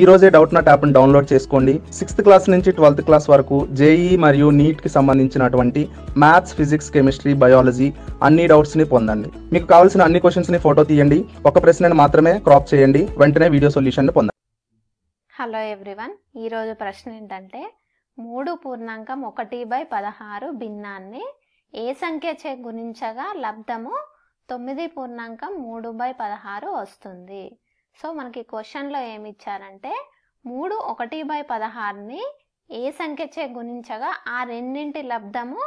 ఈ రోజే Doubtnut యాప్ను డౌన్లోడ్ చేసుకోండి సిక్స్త్ క్లాస్ నుంచి ట్వెల్త్ క్లాస్ వరకు జేఈ మరియు నీట్కి సంబంధించినటువంటి మ్యాథ్స్ ఫిజిక్స్ కెమిస్ట్రీ బయాలజీ అన్ని డౌట్స్ని పొందండి మీకు కావాల్సిన అన్ని క్వశ్చన్స్ని ఫోటో తీయండి ఒక ప్రశ్న మాత్రమే క్రాప్ చేయండి వెంటనే వీడియో సొల్యూషన్ పొందండి హలో ఎవ్రీవన్ ఈరోజు ప్రశ్న ఏంటంటే మూడు పూర్ణాంకం ఒకటి బై పదహారు భిన్నాన్ని ఏ సంఖ్య చే గుణించగా లబ్ధము తొమ్మిది పూర్ణాంకం మూడు బై పదహారు వస్తుంది సో మనకి క్వశ్చన్లో ఏమి ఇచ్చారంటే మూడు ఒకటి బై పదహారుని ఏ సంఖ్యచే గుణించగా ఆ రెండింటి లబ్ధము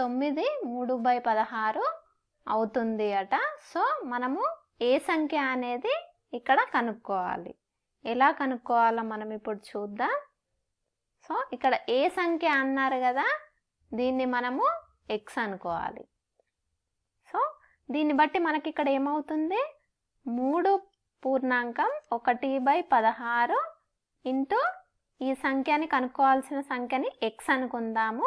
తొమ్మిది మూడు బై పదహారు అవుతుంది అట సో మనము ఏ సంఖ్య అనేది ఇక్కడ కనుక్కోవాలి ఎలా కనుక్కోవాలో మనం ఇప్పుడు చూద్దాం సో ఇక్కడ ఏ సంఖ్య అన్నారు కదా దీన్ని మనము ఎక్స్ అనుకోవాలి సో దీన్ని బట్టి మనకి ఇక్కడ ఏమవుతుంది మూడు పూర్ణాంకం ఒకటి బై పదహారు ఇంటూ ఈ సంఖ్యని కనుక్కోవాల్సిన సంఖ్యని ఎక్స్ అనుకుందాము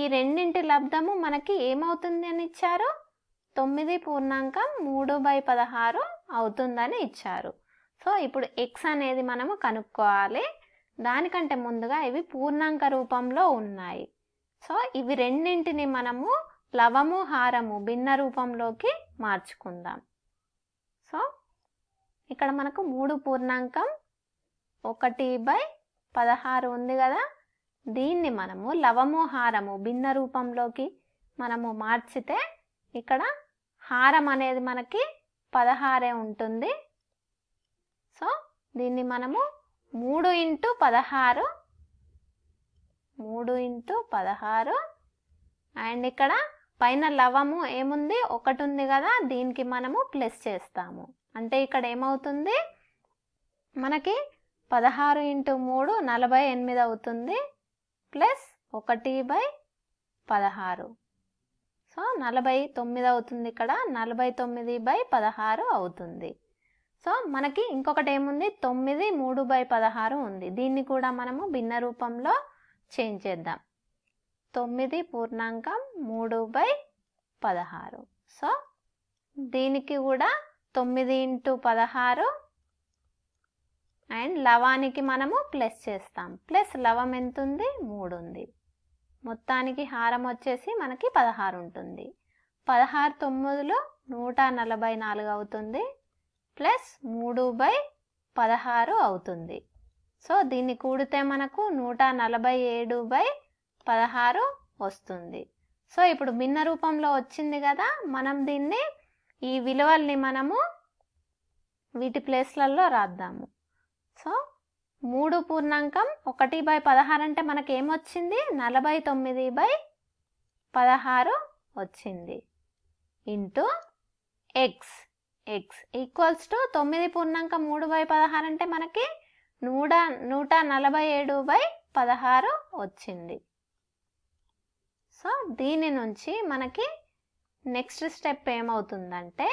ఈ రెండింటి లబ్ధము మనకి ఏమవుతుంది అని ఇచ్చారు తొమ్మిది పూర్ణాంకం మూడు బై పదహారు అవుతుందని ఇచ్చారు సో ఇప్పుడు ఎక్స్ అనేది మనము కనుక్కోవాలి దానికంటే ముందుగా ఇవి పూర్ణాంక రూపంలో ఉన్నాయి సో ఇవి రెండింటిని మనము లవము హారము భిన్న రూపంలోకి మార్చుకుందాం సో ఇక్కడ మనకు మూడు పూర్ణాంకం ఒకటి బై పదహారు ఉంది కదా దీన్ని మనము లవము హారము భిన్న రూపంలోకి మనము మార్చితే ఇక్కడ హారం అనేది మనకి పదహారే ఉంటుంది సో దీన్ని మనము మూడు ఇంటూ పదహారు మూడు ఇంటూ పదహారు అండ్ ఇక్కడ పైన లవము ఏముంది ఒకటి ఉంది కదా దీనికి మనము ప్లస్ చేస్తాము అంటే ఇక్కడ ఏమవుతుంది మనకి పదహారు ఇంటూ మూడు నలభై ఎనిమిది అవుతుంది ప్లస్ ఒకటి బై పదహారు సో నలభై తొమ్మిది అవుతుంది ఇక్కడ నలభై తొమ్మిది బై పదహారు అవుతుంది సో మనకి ఇంకొకటి ఏముంది తొమ్మిది మూడు బై పదహారు ఉంది దీన్ని కూడా మనము భిన్న రూపంలో చేంజ్ చేద్దాం తొమ్మిది పూర్ణాంకం మూడు బై పదహారు సో దీనికి కూడా తొమ్మిది ఇంటూ పదహారు అండ్ లవానికి మనము ప్లస్ చేస్తాం ప్లస్ లవం ఎంత ఉంది మూడు ఉంది మొత్తానికి హారం వచ్చేసి మనకి పదహారు ఉంటుంది పదహారు తొమ్మిదిలో నూట నలభై నాలుగు అవుతుంది ప్లస్ మూడు బై పదహారు అవుతుంది సో దీన్ని కూడితే మనకు నూట నలభై ఏడు బై పదహారు వస్తుంది సో ఇప్పుడు భిన్న రూపంలో వచ్చింది కదా మనం దీన్ని ఈ విలువల్ని మనము వీటి ప్లేస్లలో రాద్దాము సో మూడు పూర్ణాంకం ఒకటి బై పదహారు అంటే మనకేమొచ్చింది నలభై తొమ్మిది బై పదహారు వచ్చింది into x x equals to తొమ్మిది పూర్ణాంకం మూడు బై పదహారు అంటే మనకి నూట నూట నలభై ఏడు బై పదహారు వచ్చింది సో దీని నుంచి మనకి నెక్స్ట్ స్టెప్ ఏమవుతుందంటే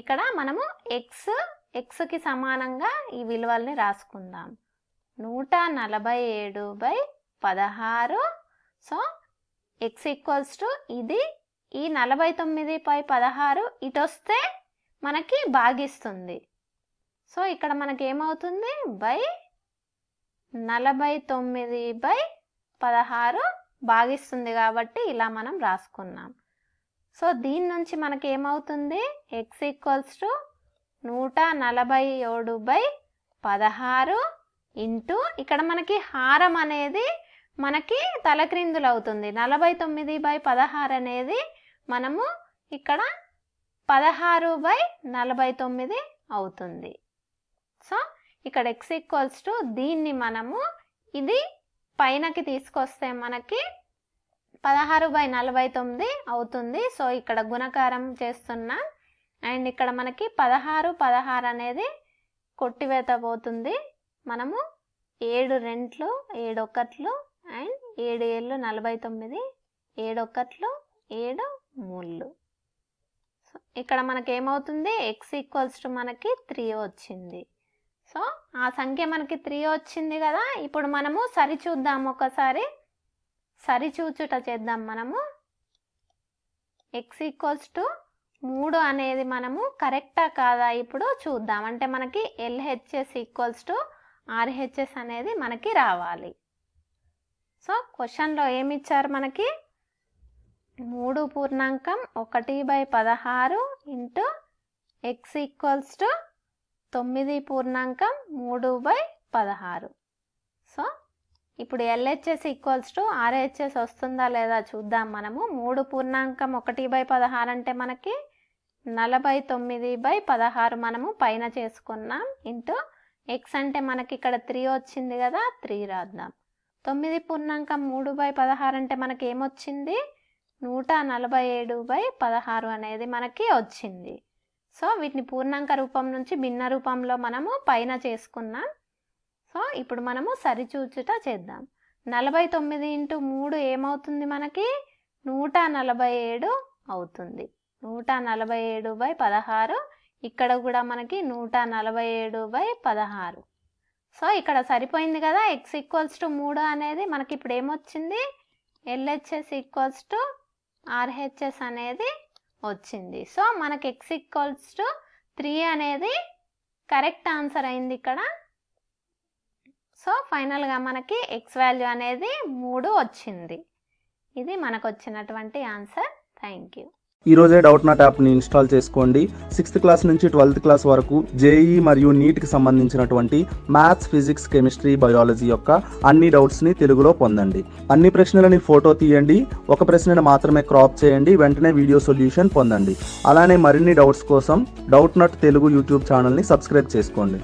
ఇక్కడ మనము ఎక్స్ ఎక్స్కి సమానంగా ఈ విలువల్ని రాసుకుందాం నూట నలభై ఏడు బై పదహారు సో ఎక్స్ ఈక్వల్స్ టు ఇది ఈ నలభై తొమ్మిది పై పదహారు ఇటు వస్తే మనకి భాగిస్తుంది సో ఇక్కడ మనకి ఏమవుతుంది బై నలభై తొమ్మిది బై పదహారు భాగిస్తుంది కాబట్టి ఇలా మనం రాసుకున్నాం సో దీని నుంచి మనకి ఏమవుతుంది ఎక్స్ ఈక్వల్స్ టు నూట నలభై ఏడు బై పదహారు ఇంటూ ఇక్కడ మనకి హారం అనేది మనకి తలక్రిందులు అవుతుంది నలభై తొమ్మిది బై పదహారు అనేది మనము ఇక్కడ పదహారు బై నలభై తొమ్మిది అవుతుంది సో ఇక్కడ ఎక్స్ ఈక్వల్స్ టు దీన్ని మనము ఇది పైనకి తీసుకొస్తే మనకి పదహారు బై నలభై తొమ్మిది అవుతుంది సో ఇక్కడ గుణకారం చేస్తున్నా అండ్ ఇక్కడ మనకి పదహారు పదహారు అనేది కొట్టివేత పోతుంది మనము ఏడు రెంట్లు ఒక్కట్లు అండ్ ఏడు ఏళ్ళు నలభై తొమ్మిది ఏడు ఒక్కట్లు ఏడు మూళ్ళు ఇక్కడ మనకి ఏమవుతుంది ఎక్స్ ఈక్వల్స్ టు మనకి త్రీ వచ్చింది సో ఆ సంఖ్య మనకి త్రీ వచ్చింది కదా ఇప్పుడు మనము చూద్దాము ఒకసారి సరిచూచుట చేద్దాం మనము ఎక్స్ ఈక్వల్స్ టు మూడు అనేది మనము కరెక్టా కాదా ఇప్పుడు చూద్దాం అంటే మనకి ఎల్హెచ్ఎస్ ఈక్వల్స్ టు ఆర్హెచ్ఎస్ అనేది మనకి రావాలి సో క్వశ్చన్లో ఏమి ఇచ్చారు మనకి మూడు పూర్ణాంకం ఒకటి బై పదహారు ఇంటూ ఎక్స్ ఈక్వల్స్ టు తొమ్మిది పూర్ణాంకం మూడు బై పదహారు సో ఇప్పుడు ఎల్హెచ్ఎస్ ఈక్వల్స్ టు ఆర్హెచ్ఎస్ వస్తుందా లేదా చూద్దాం మనము మూడు పూర్ణాంకం ఒకటి బై పదహారు అంటే మనకి నలభై తొమ్మిది బై పదహారు మనము పైన చేసుకున్నాం ఇంటూ ఎక్స్ అంటే మనకి ఇక్కడ త్రీ వచ్చింది కదా త్రీ రాద్దాం తొమ్మిది పూర్ణాంకం మూడు బై పదహారు అంటే మనకి ఏమొచ్చింది నూట నలభై ఏడు బై పదహారు అనేది మనకి వచ్చింది సో వీటిని పూర్ణాంక రూపం నుంచి భిన్న రూపంలో మనము పైన చేసుకున్నాం సో ఇప్పుడు మనము సరిచూచుట చేద్దాం నలభై తొమ్మిది ఇంటూ మూడు ఏమవుతుంది మనకి నూట నలభై ఏడు అవుతుంది నూట నలభై ఏడు బై పదహారు ఇక్కడ కూడా మనకి నూట నలభై ఏడు బై పదహారు సో ఇక్కడ సరిపోయింది కదా ఎక్స్ ఈక్వల్స్ టు మూడు అనేది మనకి ఇప్పుడు ఏమొచ్చింది ఎల్హెచ్ఎస్ ఈక్వల్స్ టు ఆర్హెచ్ఎస్ అనేది వచ్చింది సో మనకి ఎక్స్ ఈక్వల్స్ టు త్రీ అనేది కరెక్ట్ ఆన్సర్ అయింది ఇక్కడ సో ఫైనల్గా మనకి ఎక్స్ వాల్యూ అనేది మూడు వచ్చింది ఇది మనకు వచ్చినటువంటి ఆన్సర్ థ్యాంక్ యూ ఈ రోజే డౌట్ నాట్ యాప్ని ఇన్స్టాల్ చేసుకోండి సిక్స్త్ క్లాస్ నుంచి ట్వెల్త్ క్లాస్ వరకు జేఈ మరియు నీట్కి సంబంధించినటువంటి మ్యాథ్స్ ఫిజిక్స్ కెమిస్ట్రీ బయాలజీ యొక్క అన్ని డౌట్స్ని తెలుగులో పొందండి అన్ని ప్రశ్నలని ఫోటో తీయండి ఒక ప్రశ్నను మాత్రమే క్రాప్ చేయండి వెంటనే వీడియో సొల్యూషన్ పొందండి అలానే మరిన్ని డౌట్స్ కోసం డౌట్ నాట్ తెలుగు యూట్యూబ్ ఛానల్ని సబ్స్క్రైబ్ చేసుకోండి